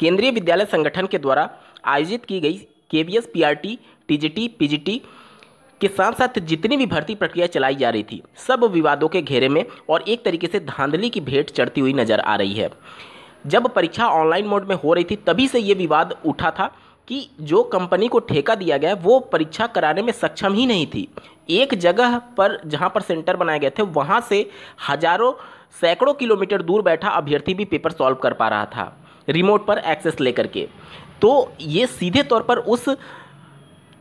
केंद्रीय विद्यालय संगठन के द्वारा आयोजित की गई K V S P R T T G T P G T के साथ साथ जितनी भी भर्ती प्रक्रिया चलाई जा रही थी सब विवादों के घेरे में और एक तरीके से धांधली की भेंट चढ़ती हुई नजर आ रही है जब परीक्षा ऑनलाइन मोड में हो रही थी तभी से ये विवाद उठा था कि जो कंपनी को ठेका दिया गया वो परीक्षा कराने में सक्षम ही नहीं थी एक जगह पर जहाँ पर सेंटर बनाए गए थे वहाँ से हजारों सैकड़ों किलोमीटर दूर बैठा अभ्यर्थी भी पेपर सॉल्व कर पा रहा था रिमोट पर एक्सेस लेकर के तो ये सीधे तौर पर उस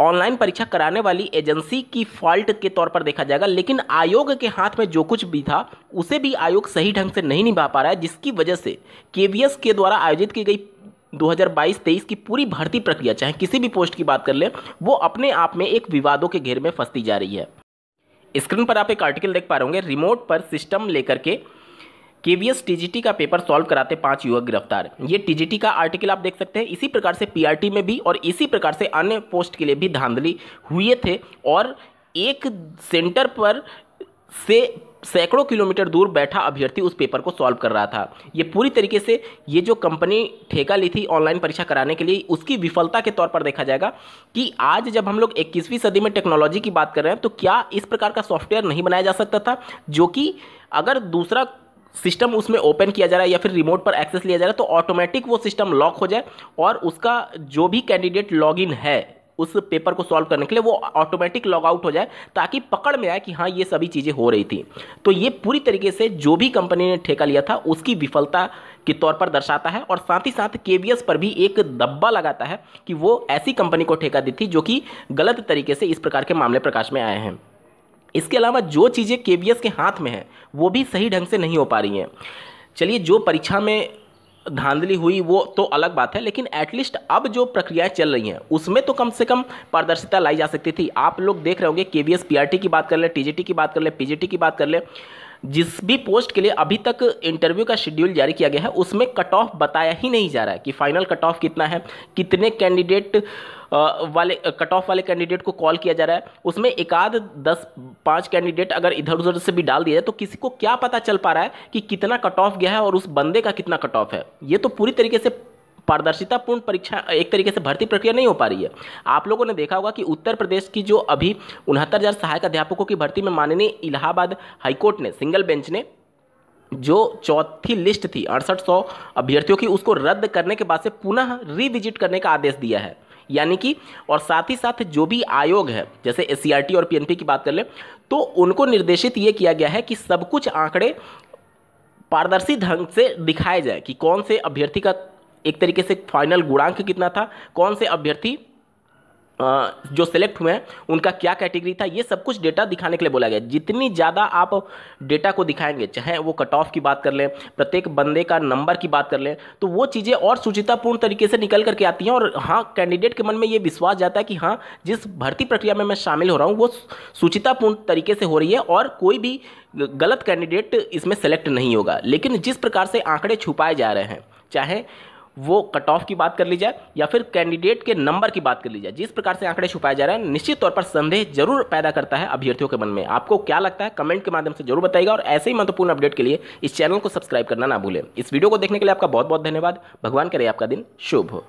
ऑनलाइन परीक्षा कराने वाली एजेंसी की फॉल्ट के तौर पर देखा जाएगा लेकिन आयोग के हाथ में जो कुछ भी था उसे भी आयोग सही ढंग से नहीं निभा पा रहा है जिसकी वजह से के के द्वारा आयोजित की गई 2022-23 की पूरी भर्ती प्रक्रिया चाहे किसी भी पोस्ट की बात कर ले वो अपने आप में एक विवादों के घेर में फंसती जा रही है स्क्रीन पर आप एक आर्टिकल देख पा रहे होंगे रिमोट पर सिस्टम लेकर के केवीएस टीजीटी का पेपर सॉल्व कराते पांच युवक गिरफ्तार ये टीजीटी का आर्टिकल आप देख सकते हैं इसी प्रकार से पीआरटी में भी और इसी प्रकार से अन्य पोस्ट के लिए भी धांधली हुए थे और एक सेंटर पर से सैकड़ों किलोमीटर दूर बैठा अभ्यर्थी उस पेपर को सॉल्व कर रहा था ये पूरी तरीके से ये जो कंपनी ठेका ली थी ऑनलाइन परीक्षा कराने के लिए उसकी विफलता के तौर पर देखा जाएगा कि आज जब हम लोग 21वीं सदी में टेक्नोलॉजी की बात कर रहे हैं तो क्या इस प्रकार का सॉफ्टवेयर नहीं बनाया जा सकता था जो कि अगर दूसरा सिस्टम उसमें ओपन किया जा रहा है या फिर रिमोट पर एक्सेस लिया जा रहा है तो ऑटोमेटिक वो सिस्टम लॉक हो जाए और उसका जो भी कैंडिडेट लॉगिन है उस पेपर को सॉल्व करने के लिए वो ऑटोमेटिक लॉग आउट हो जाए ताकि पकड़ में आए कि हाँ ये सभी चीज़ें हो रही थी तो ये पूरी तरीके से जो भी कंपनी ने ठेका लिया था उसकी विफलता के तौर पर दर्शाता है और साथ ही साथ के पर भी एक दब्बा लगाता है कि वो ऐसी कंपनी को ठेका दी थी जो कि गलत तरीके से इस प्रकार के मामले प्रकाश में आए हैं इसके अलावा जो चीज़ें के के हाथ में हैं वो भी सही ढंग से नहीं हो पा रही हैं चलिए जो परीक्षा में धांधली हुई वो तो अलग बात है लेकिन एटलीस्ट अब जो प्रक्रियाएं चल रही हैं उसमें तो कम से कम पारदर्शिता लाई जा सकती थी आप लोग देख रहे होंगे के वी की बात कर ले टी की बात कर ले पी की बात कर ले जिस भी पोस्ट के लिए अभी तक इंटरव्यू का शेड्यूल जारी किया गया है उसमें कट ऑफ बताया ही नहीं जा रहा है कि फाइनल कट ऑफ कितना है कितने कैंडिडेट वाले कट ऑफ वाले कैंडिडेट को कॉल किया जा रहा है उसमें एक आध दस पाँच कैंडिडेट अगर इधर उधर से भी डाल दिया जाए तो किसी को क्या पता चल पा रहा है कि कितना कट ऑफ गया है और उस बंदे का कितना कट ऑफ है ये तो पूरी तरीके से पारदर्शितापूर्ण परीक्षा एक तरीके से भर्ती प्रक्रिया नहीं हो पा रही है आप लोगों ने देखा होगा कि उत्तर प्रदेश की जो अभी उनहत्तर हज़ार सहायक अध्यापकों की भर्ती में माननीय इलाहाबाद हाईकोर्ट ने सिंगल बेंच ने जो चौथी लिस्ट थी अड़सठ सौ अभ्यर्थियों की उसको रद्द करने के बाद से पुनः रिविजिट करने का आदेश दिया है यानी कि और साथ ही साथ जो भी आयोग है जैसे एस e और पी की बात कर लें तो उनको निर्देशित ये किया गया है कि सब कुछ आंकड़े पारदर्शी ढंग से दिखाए जाए कि कौन से अभ्यर्थी का एक तरीके से फाइनल गुणांक कितना था कौन से अभ्यर्थी जो सेलेक्ट हुए हैं उनका क्या कैटेगरी था ये सब कुछ डेटा दिखाने के लिए बोला गया जितनी ज़्यादा आप डेटा को दिखाएंगे चाहे वो कट ऑफ की बात कर लें प्रत्येक बंदे का नंबर की बात कर लें तो वो चीज़ें और सुचितापूर्ण तरीके से निकल करके आती हैं और हाँ कैंडिडेट के मन में ये विश्वास जाता है कि हाँ जिस भर्ती प्रक्रिया में मैं शामिल हो रहा हूँ वो सुचितापूर्ण तरीके से हो रही है और कोई भी गलत कैंडिडेट इसमें सेलेक्ट नहीं होगा लेकिन जिस प्रकार से आंकड़े छुपाए जा रहे हैं चाहे वो कट ऑफ की बात कर ली जाए या फिर कैंडिडेट के नंबर की बात कर ली जाए जिस प्रकार से आंकड़े छुपाए जा रहे हैं निश्चित तौर पर संदेह जरूर पैदा करता है अभ्यर्थियों के मन में आपको क्या लगता है कमेंट के माध्यम से जरूर बताएगा और ऐसे ही महत्वपूर्ण अपडेट के लिए इस चैनल को सब्सक्राइब करना ना भूलें इस वीडियो को देखने के लिए आपका बहुत बहुत धन्यवाद भगवान करे आपका दिन शुभ हो